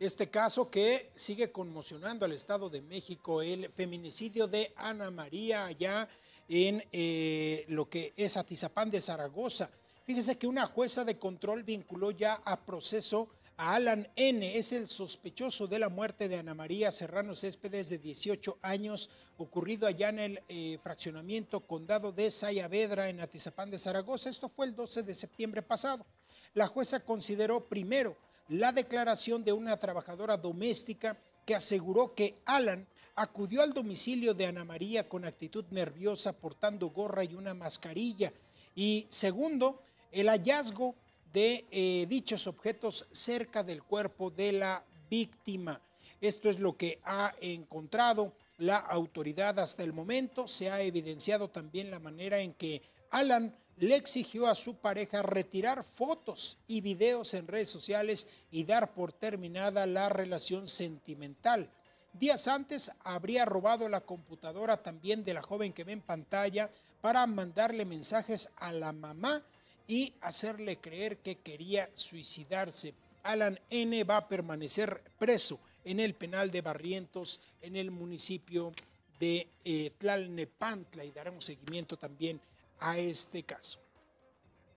Este caso que sigue conmocionando al Estado de México, el feminicidio de Ana María allá en eh, lo que es Atizapán de Zaragoza. Fíjese que una jueza de control vinculó ya a proceso a Alan N. Es el sospechoso de la muerte de Ana María Serrano Céspedes de 18 años, ocurrido allá en el eh, fraccionamiento condado de Sayavedra en Atizapán de Zaragoza. Esto fue el 12 de septiembre pasado. La jueza consideró primero la declaración de una trabajadora doméstica que aseguró que Alan acudió al domicilio de Ana María con actitud nerviosa, portando gorra y una mascarilla. Y segundo, el hallazgo de eh, dichos objetos cerca del cuerpo de la víctima. Esto es lo que ha encontrado la autoridad hasta el momento. Se ha evidenciado también la manera en que Alan le exigió a su pareja retirar fotos y videos en redes sociales y dar por terminada la relación sentimental. Días antes habría robado la computadora también de la joven que ve en pantalla para mandarle mensajes a la mamá y hacerle creer que quería suicidarse. Alan N. va a permanecer preso en el penal de Barrientos, en el municipio de eh, Tlalnepantla, y daremos seguimiento también a este caso.